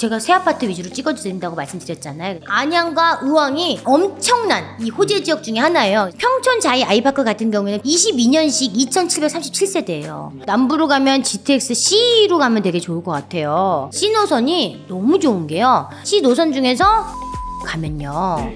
제가 새 아파트 위주로 찍어주신다고 말씀드렸잖아요. 안양과 의왕이 엄청난 이 호재 지역 중에 하나예요. 평촌 자이 아이파크 같은 경우에는 22년식 2,737세대예요. 남부로 가면 GTX C로 가면 되게 좋을 것 같아요. C 노선이 너무 좋은 게요. C 노선 중에서 가면요.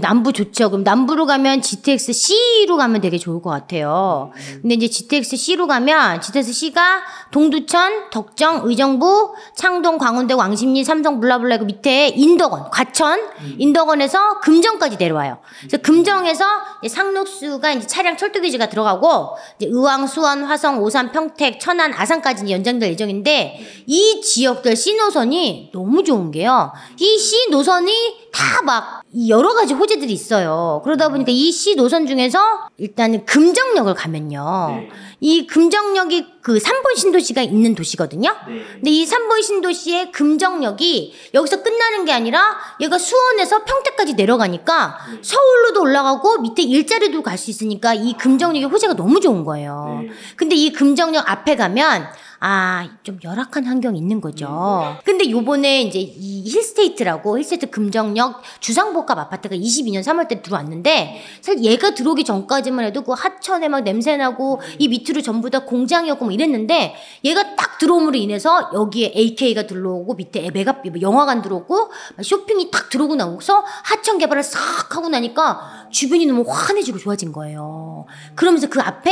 이제 남부 좋죠. 그럼 남부로 가면 GTX C로 가면 되게 좋을 것 같아요. 음. 근데 이제 GTX C로 가면 GTX C가 동두천, 덕정, 의정부, 창동, 광운대, 왕십리, 삼성, 블라블라 그 밑에 인덕원, 과천, 음. 인덕원에서 금정까지 내려와요. 그래서 금정에서 상록수가 이제 차량 철도 기지가 들어가고 의왕, 수원, 화성, 오산, 평택, 천안, 아산까지 연장될 예정인데 이 지역들 C 노선이 너무 좋은 게요. 이 C 노선이 다 막 여러 가지 호재들이 있어요. 그러다 보니까 이 C 노선 중에서 일단 금정역을 가면요. 네. 이 금정역이 그 3번 신도시가 있는 도시거든요. 네. 근데 이 3번 신도시의 금정역이 여기서 끝나는 게 아니라 얘가 수원에서 평택까지 내려가니까 네. 서울로도 올라가고 밑에 일자리도 갈 수 있으니까 이 금정역의 호재가 너무 좋은 거예요. 네. 근데 이 금정역 앞에 가면 아, 좀 열악한 환경이 있는 거죠. 근데 요번에 이제 이 힐스테이트라고 힐스테이트 금정역 주상복합 아파트가 22년 3월 때 들어왔는데 사실 얘가 들어오기 전까지만 해도 그 하천에 막 냄새 나고 이 밑으로 전부 다 공장이었고 뭐 이랬는데 얘가 딱 들어옴으로 인해서 여기에 AK가 들어오고 밑에 메가 뭐 영화관 들어오고 쇼핑이 딱 들어오고 나서 하천 개발을 싹 하고 나니까 주변이 너무 환해지고 좋아진 거예요. 그러면서 그 앞에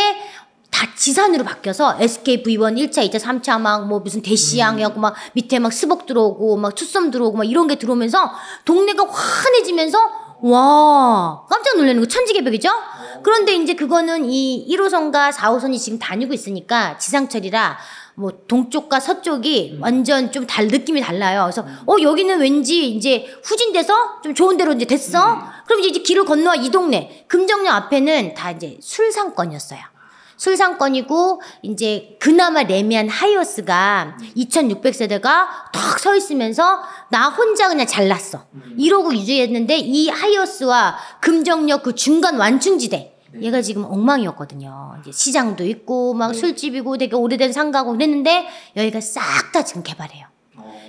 다 지산으로 바뀌어서 SKV1 1차, 2차, 3차 막 뭐 무슨 대시양이하고 음. 막 밑에 막 수복 들어오고 막 추섬 들어오고 막 이런 게 들어오면서 동네가 환해지면서 와 깜짝 놀라는 거 천지개벽이죠? 그런데 이제 그거는 이 1호선과 4호선이 지금 다니고 있으니까 지상철이라 뭐 동쪽과 서쪽이 음. 완전 좀 달 느낌이 달라요. 그래서 음. 어 여기는 왠지 이제 후진돼서 좀 좋은 데로 이제 됐어. 그럼 이제, 이제 길을 건너와 이 동네 금정역 앞에는 다 이제 술상권이었어요. 순상권이고 이제 그나마 레미안 하이어스가 2600세대가 턱 서 있으면서 나 혼자 그냥 잘났어. 음. 이러고 유지했는데 이 하이어스와 금정역 그 중간 완충지대 네. 얘가 지금 엉망이었거든요. 이제 시장도 있고 막 네. 술집이고 되게 오래된 상가고 그랬는데 여기가 싹 다 지금 개발해요.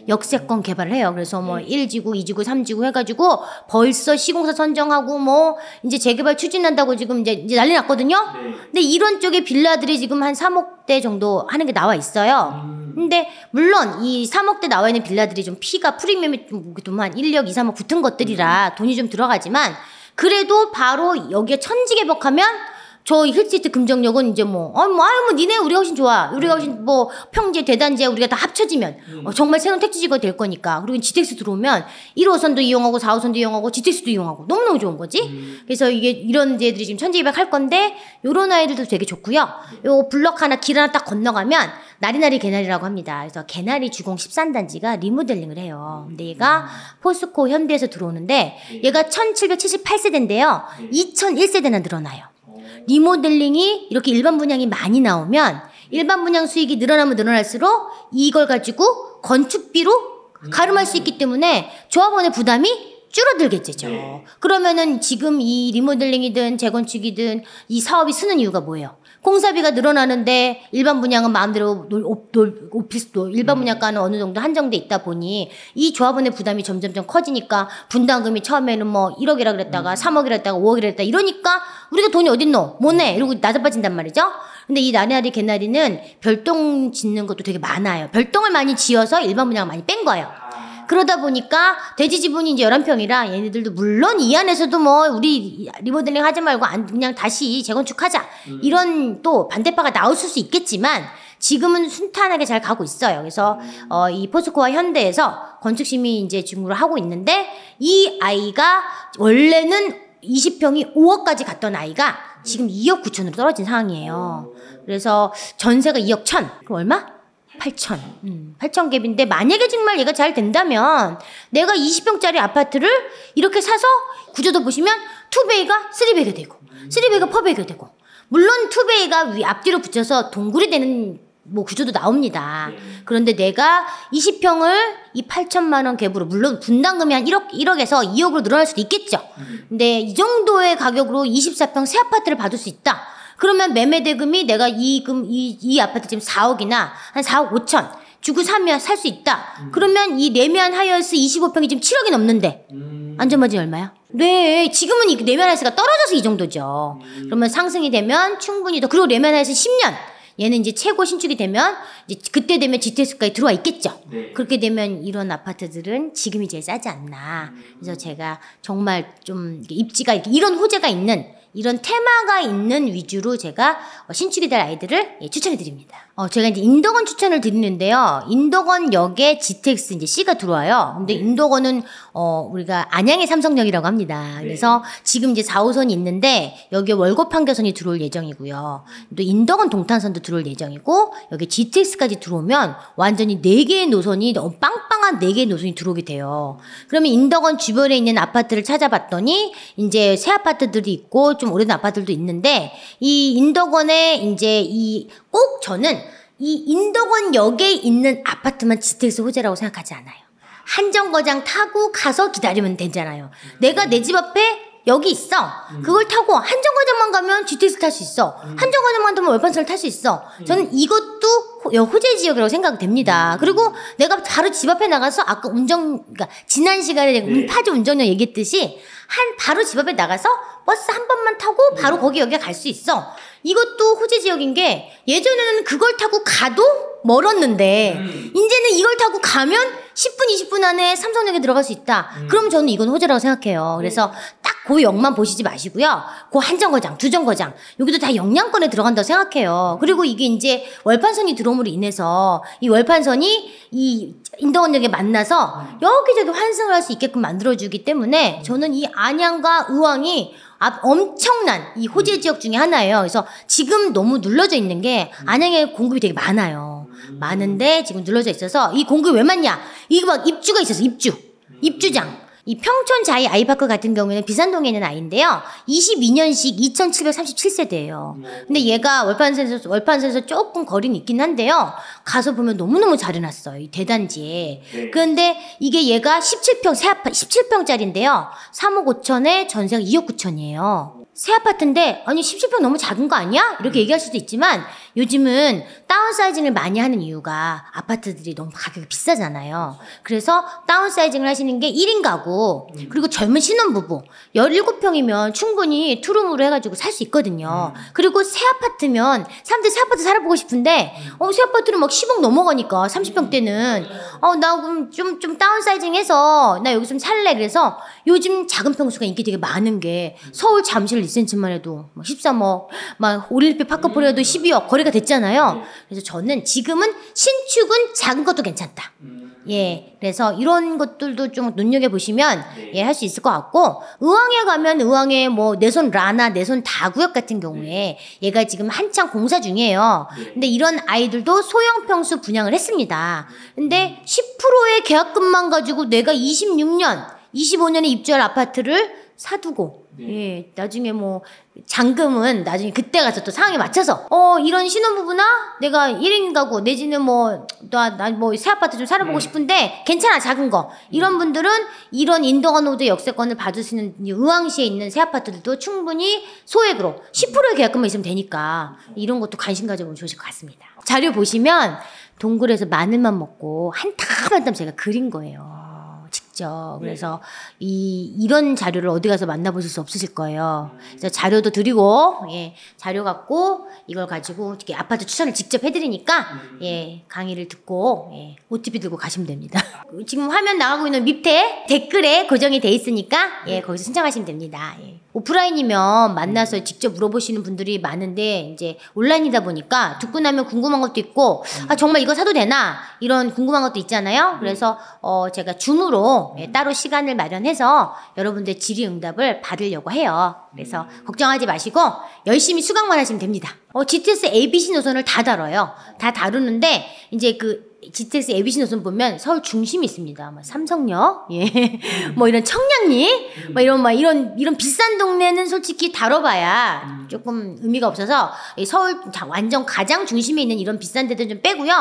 역세권 개발을 해요. 그래서 뭐 네. 1지구, 2지구, 3지구 해가지고 벌써 시공사 선정하고 뭐 이제 재개발 추진한다고 지금 이제, 이제 난리 났거든요. 네. 근데 이런 쪽에 빌라들이 지금 한 3억대 정도 하는 게 나와 있어요. 음. 근데 물론 이 3억대 나와 있는 빌라들이 좀 피가 프리미엄이 좀한 1억, 2, 3억 붙은 것들이라 음. 돈이 좀 들어가지만 그래도 바로 여기에 천지개벽하면 저희 힐시트 금정역은 이제 뭐, 어, 뭐, 아유, 뭐, 니네 우리가 훨씬 좋아. 우리가 훨씬 뭐, 평지에, 대단지에 우리가 다 합쳐지면, 음. 어, 정말 새로운 택지지가 될 거니까. 그리고 g t 스 들어오면 1호선도 이용하고, 4호선도 이용하고, g t 스도 이용하고, 너무너무 좋은 거지. 음. 그래서 이게, 이런 애들이 지금 천재개발할 건데, 요런 아이들도 되게 좋고요. 요 블럭 하나, 길 하나 딱 건너가면, 나리나리 개나리라고 합니다. 그래서 개나리 주공 13단지가 리모델링을 해요. 근데 음. 얘가 포스코 현대에서 들어오는데, 얘가 1778세대인데요. 2001세대나 음. 늘어나요. 리모델링이 이렇게 일반 분양이 많이 나오면 일반 분양 수익이 늘어나면 늘어날수록 이걸 가지고 건축비로 가름할 수 있기 때문에 조합원의 부담이 줄어들겠죠. 네. 그러면은 지금 이 리모델링이든 재건축이든 이 사업이 쓰는 이유가 뭐예요? 공사비가 늘어나는데 일반 분양은 마음대로 놀, 옵, 놀, 오피스 도 일반 음. 분양가는 어느 정도 한정돼 있다 보니 이 조합원의 부담이 점점점 커지니까 분담금이 처음에는 뭐 1억이라 그랬다가 3억이라 음. 했다가 5억이라 했다 이러니까 우리가 돈이 어딨노? 뭐네? 음. 이러고 낮아빠진단 말이죠. 근데 이나네아리 개나리는 별똥 짓는 것도 되게 많아요. 별똥을 많이 지어서 일반 분양 을 많이 뺀 거예요. 그러다 보니까 돼지 지분이 이제 11평이라 얘네들도 물론 이 안에서도 뭐 우리 리모델링 하지 말고 안 그냥 다시 재건축하자 음. 이런 또 반대파가 나올 수 있겠지만 지금은 순탄하게 잘 가고 있어요. 그래서 음. 어, 이 포스코와 현대에서 건축심의 이제 직무를 하고 있는데 이 아이가 원래는 20평이 5억까지 갔던 아이가 지금 2억 9천으로 떨어진 상황이에요. 음. 그래서 전세가 2억 1천. 그럼 얼마? 8천. 음. 8천 갭인데 만약에 정말 얘가 잘 된다면 내가 20평짜리 아파트를 이렇게 사서 구조도 보시면 투베이가 쓰리베이가 되고 쓰리베이가 퍼베이가 되고 물론 투베이가 위 앞뒤로 붙여서 동굴이 되는 뭐 구조도 나옵니다. 예. 그런데 내가 20평을 이 8천만 원 갭으로 물론 분담금이 한 1억 1억에서 2억으로 늘어날 수도 있겠죠. 음. 근데 이 정도의 가격으로 24평 새 아파트를 받을 수 있다. 그러면 매매 대금이 내가 이금 이, 이 아파트 지금 4억이나 한 4억 5천 주고 사면 살 수 있다. 음. 그러면 이 내면 하이어스 25평이 지금 7억이 넘는데 음. 안전마진 얼마야? 네, 지금은 이 내면 하이어스가 떨어져서 이 정도죠. 음. 그러면 상승이 되면 충분히 더 그리고 내면 하이어스 10년 얘는 이제 최고 신축이 되면 이제 그때 되면 GTS까지 들어와 있겠죠. 네. 그렇게 되면 이런 아파트들은 지금이 제일 싸지 않나. 그래서 음. 제가 정말 좀 입지가 이런 호재가 있는 이런 테마가 있는 위주로 제가 어, 신축이 될 아이들을 예, 추천해 드립니다. 어, 제가 이제 인덕원 추천을 드리는데요. 인덕원 역에 GTX 이제 C가 들어와요. 근데 네. 인덕원은 어, 우리가 안양의 삼성역이라고 합니다. 네. 그래서 지금 이제 4호선이 있는데 여기에 월급 판교선이 들어올 예정이고요. 또 인덕원 동탄선도 들어올 예정이고 여기 GTX까지 들어오면 완전히 4개의 노선이 빵한 4개의 노선이 들어오게 돼요. 그러면 인덕원 주변에 있는 아파트를 찾아봤더니 이제 새 아파트들이 있고 좀 오래된 아파트들도 있는데 이인덕원에 이제 이 꼭 저는 이 인덕원 역에 있는 아파트만 GTX 호재라고 생각하지 않아요. 한정거장 타고 가서 기다리면 되잖아요. 내가 내 집 앞에 여기 있어. 음. 그걸 타고 한정거장만 가면 GTX 탈 수 있어. 음. 한정거장만 타면 월판선을 탈 수 있어. 저는 이것도 호재 지역이라고 생각됩니다. 음. 그리고 내가 바로 집 앞에 나가서 아까 운전 그러니까 지난 시간에 내 네. 파주 운전력 얘기했듯이 한 바로 집 앞에 나가서 버스 한 번만 타고 예. 바로 네. 거기 여기 갈수 있어. 이것도 호재 지역인 게 예전에는 그걸 타고 가도 멀었는데 음. 이제는 이걸 타고 가면 10분 20분 안에 삼성역에 들어갈 수 있다. 음. 그럼 저는 이건 호재라고 생각해요. 예. 그래서 그 역만 보시지 마시고요. 그한 정거장, 두 정거장 여기도 다 영양권에 들어간다고 생각해요. 그리고 이게 이제 월판선이 들어옴으로 인해서 이 월판선이 이 인덕원역에 만나서 여기저기 환승을 할 수 있게끔 만들어주기 때문에 저는 이 안양과 의왕이 엄청난 이 호재 지역 중에 하나예요. 그래서 지금 너무 눌러져 있는 게 안양에 공급이 되게 많아요. 많은데 지금 눌러져 있어서 이 공급이 왜 많냐? 이거 막 입주가 있어서 입주. 입주장. 이 평촌 자이 아이파크 같은 경우에는 비산동에 있는 아이인데요. 22년식 2737세대예요. 근데 얘가 월판선에서 월판선서 조금 거리는 있긴 한데요. 가서 보면 너무너무 잘 해놨어요. 이 대단지에. 네. 그런데 이게 얘가 17평 새 아파 17평짜리인데요. 3억 5천에 전세가 2억 9천이에요. 새 아파트인데 아니 17평 너무 작은 거 아니야? 이렇게 얘기할 수도 있지만 요즘은 다운사이징을 많이 하는 이유가 아파트들이 너무 가격이 비싸잖아요. 그래서 다운사이징을 하시는 게 1인 가구, 그리고 젊은 신혼부부, 17평이면 충분히 투룸으로 해가지고 살 수 있거든요. 그리고 새 아파트면 사람들이 새 아파트 살아보고 싶은데, 어, 새 아파트는 막 10억 넘어가니까, 30평대는. 어, 나 그럼 좀, 좀 다운사이징 해서 나 여기 좀 살래. 그래서 요즘 작은 평수가 인기 되게 많은 게 서울 잠실 2cm만 해도 13억, 뭐 막 올림픽 파크폴에도 12억, 거리가 나이가 됐잖아요. 그래서 저는 지금은 신축은 작은 것도 괜찮다. 음. 예, 그래서 이런 것들도 좀 눈여겨보시면, 네. 예, 할 수 있을 것 같고, 의왕에 가면 의왕에 뭐, 내손 라나, 내손 다구역 같은 경우에, 네. 얘가 지금 한창 공사 중이에요. 네. 근데 이런 아이들도 소형 평수 분양을 했습니다. 근데 10%의 음. 계약금만 가지고 내가 26년, 25년에 입주할 아파트를 사두고, 네. 예, 나중에 뭐 잔금은 나중에 그때 가서 또 상황에 맞춰서 어 이런 신혼부부나 내가 1인 가구 내지는 뭐 나 나 뭐 새 아파트 좀 살아보고 네. 싶은데 괜찮아 작은 거 네. 이런 분들은 이런 인도가 노드 역세권을 받을 수 있는 의왕시에 있는 새 아파트들도 충분히 소액으로 10%의 계약금만 있으면 되니까 이런 것도 관심 가져보면 좋을 것 같습니다. 자료 보시면 동굴에서 마늘만 먹고 한땀 한땀 한땀 제가 그린 거예요. 있죠. 네. 그래서 네. 이 이런 자료를 어디 가서 만나보실 수 없으실 거예요. 그래서 자료도 드리고 예, 자료 갖고 이걸 가지고 이렇게 아파트 추천을 직접 해드리니까 음. 예, 강의를 듣고 예, OTP 들고 가시면 됩니다. 지금 화면 나가고 있는 밑에 댓글에 고정이 돼 있으니까 예, 네. 거기서 신청하시면 됩니다. 예. 오프라인이면 만나서 음. 직접 물어보시는 분들이 많은데 이제 온라인이다 보니까 듣고 나면 궁금한 것도 있고 아 정말 이거 사도 되나 이런 궁금한 것도 있잖아요. 음. 그래서 어 제가 줌으로 예, 음. 따로 시간을 마련해서 여러분들 질의응답을 받으려고 해요. 그래서 걱정하지 마시고 열심히 수강만 하시면 됩니다. 어 GTS ABC 노선을 다 다뤄요. 다 다루는데 이제 그 GTX 에비 c 노선 보면 서울 중심이 있습니다. 막 뭐 삼성역, 예, 음. 뭐 이런 청량리, 뭐 이런 막 이런 이런 비싼 동네는 솔직히 다뤄봐야 조금 의미가 없어서 서울 완전 가장 중심에 있는 이런 비싼 데들 좀 빼고요.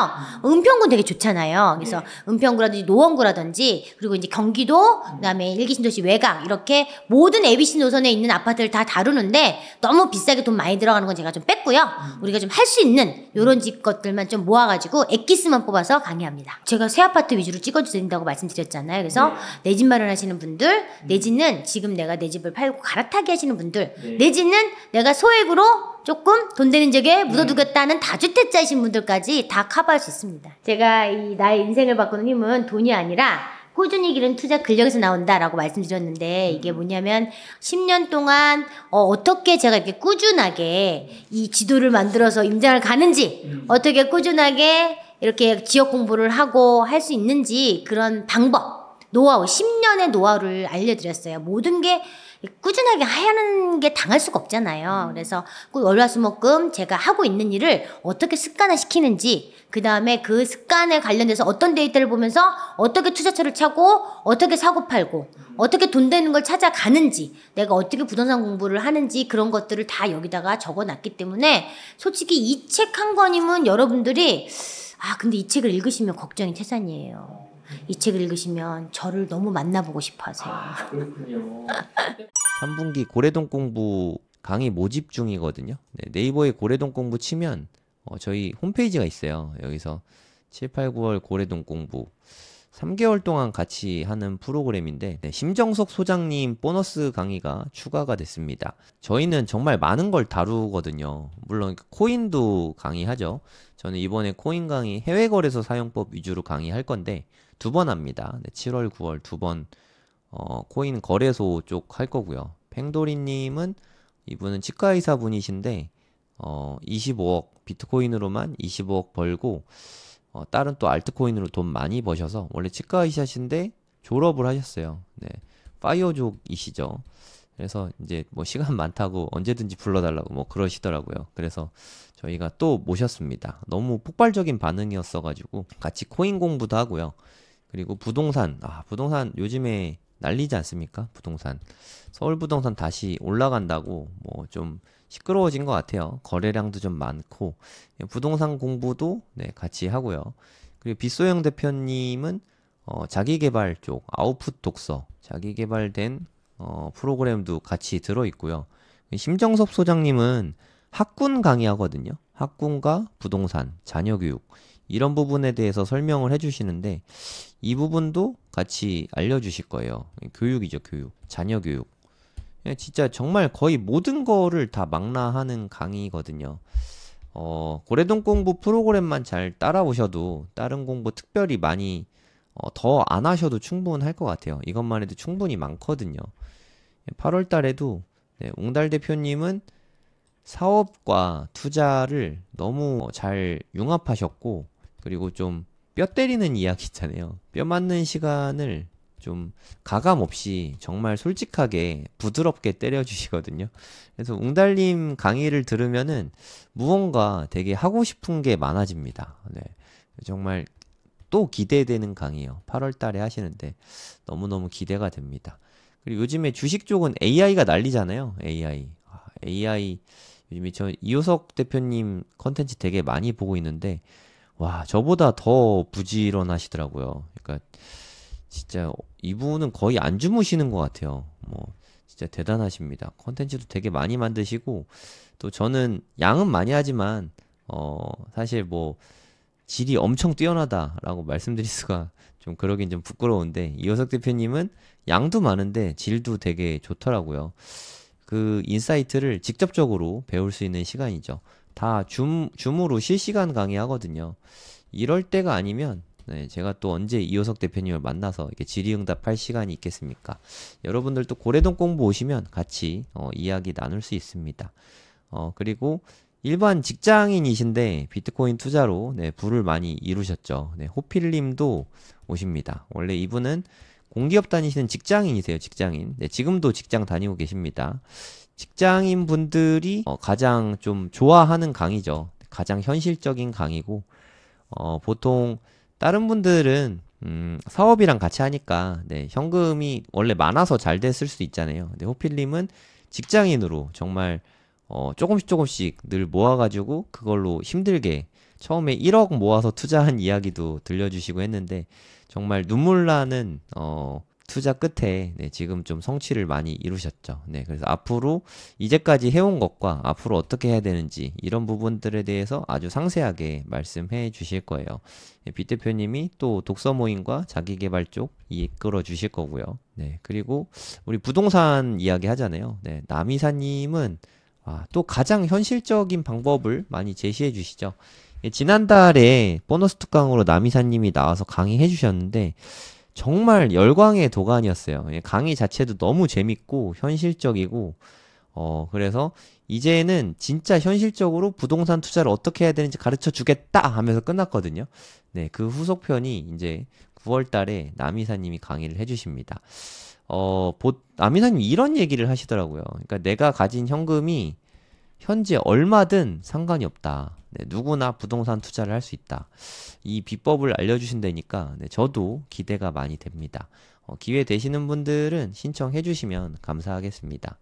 은평군 되게 좋잖아요. 그래서 네. 은평구라든지 노원구라든지 그리고 이제 경기도 그다음에 일기신도시 외곽 이렇게 모든 ABC 노선에 있는 아파트를 다 다루는데 너무 비싸게 돈 많이 들어가는 건 제가 좀 뺐고요. 음. 우리가 좀 할 수 있는 요런 집 것들만 좀 모아가지고 액기스만 뽑아서 강의합니다. 제가 새 아파트 위주로 찍어주신다고 말씀드렸잖아요. 그래서 네. 내집 마련하시는 분들 내지는 음. 지금 내가 내 집을 팔고 갈아타기 하시는 분들 네. 내지는 내가 소액으로 조금 돈 되는 적에 네. 묻어두겠다는 음. 다주택자이신 분들까지 다 커버할 수 있습니다. 제가 이 나의 인생을 바꾸는 힘은 돈이 아니라 꾸준히 기른 투자 근력에서 나온다라고 말씀드렸는데 음. 이게 뭐냐면 10년 동안 어, 떻게 제가 이렇게 꾸준하게 이 지도를 만들어서 임장을 가는지 음. 어떻게 꾸준하게 이렇게 지역 공부를 하고 할 수 있는지 그런 방법 노하우 10년의 노하우를 알려드렸어요. 모든 게 꾸준하게 하는 게 당할 수가 없잖아요. 음. 그래서 그 월화수목금 제가 하고 있는 일을 어떻게 습관화 시키는지 그 다음에 그 습관에 관련돼서 어떤 데이터를 보면서 어떻게 투자처를 차고 어떻게 사고 팔고 음. 어떻게 돈 되는 걸 찾아가는지 내가 어떻게 부동산 공부를 하는지 그런 것들을 다 여기다가 적어놨기 때문에 솔직히 이 책 한 권이면 여러분들이 아 근데 이 책을 읽으시면 걱정이 태산이에요. 이 책을 읽으시면 저를 너무 만나보고 싶어 하세요. 아, 그렇군요. 3분기 고래동 공부 강의 모집 중이거든요. 네, 이버에 고래동 공부 치면 어, 저희 홈페이지가 있어요. 여기서 7, 8, 9월 고래동 공부 3개월 동안 같이 하는 프로그램인데 네, 심정석 소장님 보너스 강의가 추가가 됐습니다. 저희는 정말 많은 걸 다루거든요. 물론 코인도 강의하죠. 저는 이번에 코인 강의 해외 거래소 사용법 위주로 강의할 건데 두번 합니다. 네, 7월, 9월 두번 어, 코인 거래소 쪽 할 거고요. 팽돌이님은 이분은 치과의사 분이신데 어, 25억 비트코인으로만 25억 벌고 어, 다른 또 알트코인으로 돈 많이 버셔서 원래 치과의사신데 졸업을 하셨어요. 네, 파이어족이시죠. 그래서 이제 뭐 시간 많다고 언제든지 불러달라고 뭐 그러시더라고요. 그래서 저희가 또 모셨습니다. 너무 폭발적인 반응이었어가지고 같이 코인 공부도 하고요. 그리고 부동산. 아, 부동산 요즘에 난리지 않습니까? 부동산. 서울 부동산 다시 올라간다고 뭐 좀 시끄러워진 것 같아요. 거래량도 좀 많고 예, 부동산 공부도 네, 같이 하고요. 그리고 빗소영 대표님은 어, 자기개발 쪽 아웃풋 독서 자기개발된 어, 프로그램도 같이 들어 있고요. 심정섭 소장님은 학군 강의하거든요. 학군과 부동산, 자녀교육 이런 부분에 대해서 설명을 해주시는데 이 부분도 같이 알려주실 거예요. 교육이죠, 교육. 자녀 교육. 예, 진짜 정말 거의 모든 거를 다 망라하는 강의거든요. 어, 고래동 공부 프로그램만 잘 따라오셔도 다른 공부 특별히 많이 어, 더 안 하셔도 충분할 것 같아요. 이것만 해도 충분히 많거든요. 8월 예, 달에도 네, 웅달 대표님은 사업과 투자를 너무 잘 융합하셨고 그리고 좀 뼈 때리는 이야기 있잖아요. 뼈 맞는 시간을 좀 가감 없이 정말 솔직하게 부드럽게 때려주시거든요. 그래서 웅달님 강의를 들으면은 무언가 되게 하고 싶은 게 많아집니다. 네. 정말 또 기대되는 강의요. 8월 달에 하시는데 너무너무 기대가 됩니다. 그리고 요즘에 주식 쪽은 AI가 난리잖아요. AI. 아, AI. 요즘에 저 이호석 대표님 컨텐츠 되게 많이 보고 있는데 와, 저보다 더 부지런하시더라고요. 그러니까 진짜 이분은 거의 안 주무시는 것 같아요. 뭐 진짜 대단하십니다. 컨텐츠도 되게 많이 만드시고 또 저는 양은 많이 하지만 어 사실 뭐 질이 엄청 뛰어나다라고 말씀드릴 수가 좀 그러긴 좀 부끄러운데 이호석 대표님은 양도 많은데 질도 되게 좋더라고요. 그 인사이트를 직접적으로 배울 수 있는 시간이죠. 다 줌, 줌으로 실시간 강의하거든요. 이럴 때가 아니면 네, 제가 또 언제 이호석 대표님을 만나서 이렇게 질의응답할 시간이 있겠습니까? 여러분들도 고래동 공부 오시면 같이 어, 이야기 나눌 수 있습니다. 어, 그리고 일반 직장인이신데 비트코인 투자로 네, 부를 많이 이루셨죠. 네, 호필님도 오십니다. 원래 이분은 공기업 다니시는 직장인이세요, 직장인. 네, 지금도 직장 다니고 계십니다. 직장인 분들이 어, 가장 좀 좋아하는 강의죠. 가장 현실적인 강의고, 어, 보통 다른 분들은 음, 사업이랑 같이 하니까 네, 현금이 원래 많아서 잘 됐을 수 있잖아요. 근데 호필님은 직장인으로 정말 어, 조금씩 조금씩 늘 모아가지고 그걸로 힘들게 처음에 1억 모아서 투자한 이야기도 들려주시고 했는데 정말 눈물 나는 어, 투자 끝에 네, 지금 좀 성취를 많이 이루셨죠. 네, 그래서 앞으로 이제까지 해온 것과 앞으로 어떻게 해야 되는지 이런 부분들에 대해서 아주 상세하게 말씀해 주실 거예요. 네, 비 대표님이 또 독서 모임과 자기 개발 쪽 이끌어 주실 거고요. 네, 그리고 우리 부동산 이야기 하잖아요. 네, 남이사님은 아, 또 가장 현실적인 방법을 많이 제시해 주시죠. 예, 지난달에 보너스 특강으로 남이사님이 나와서 강의해 주셨는데 정말 열광의 도가니였어요. 예, 강의 자체도 너무 재밌고 현실적이고 어 그래서 이제는 진짜 현실적으로 부동산 투자를 어떻게 해야 되는지 가르쳐 주겠다 하면서 끝났거든요. 네, 그 후속편이 이제 9월 달에 남이사님이 강의를 해 주십니다. 어, 보, 남이사님이 런 얘기를 하시더라고요. 그러니까 내가 가진 현금이 현재 얼마든 상관이 없다. 네, 누구나 부동산 투자를 할 수 있다. 이 비법을 알려주신다니까 네, 저도 기대가 많이 됩니다. 어, 기회 되시는 분들은 신청해 주시면 감사하겠습니다.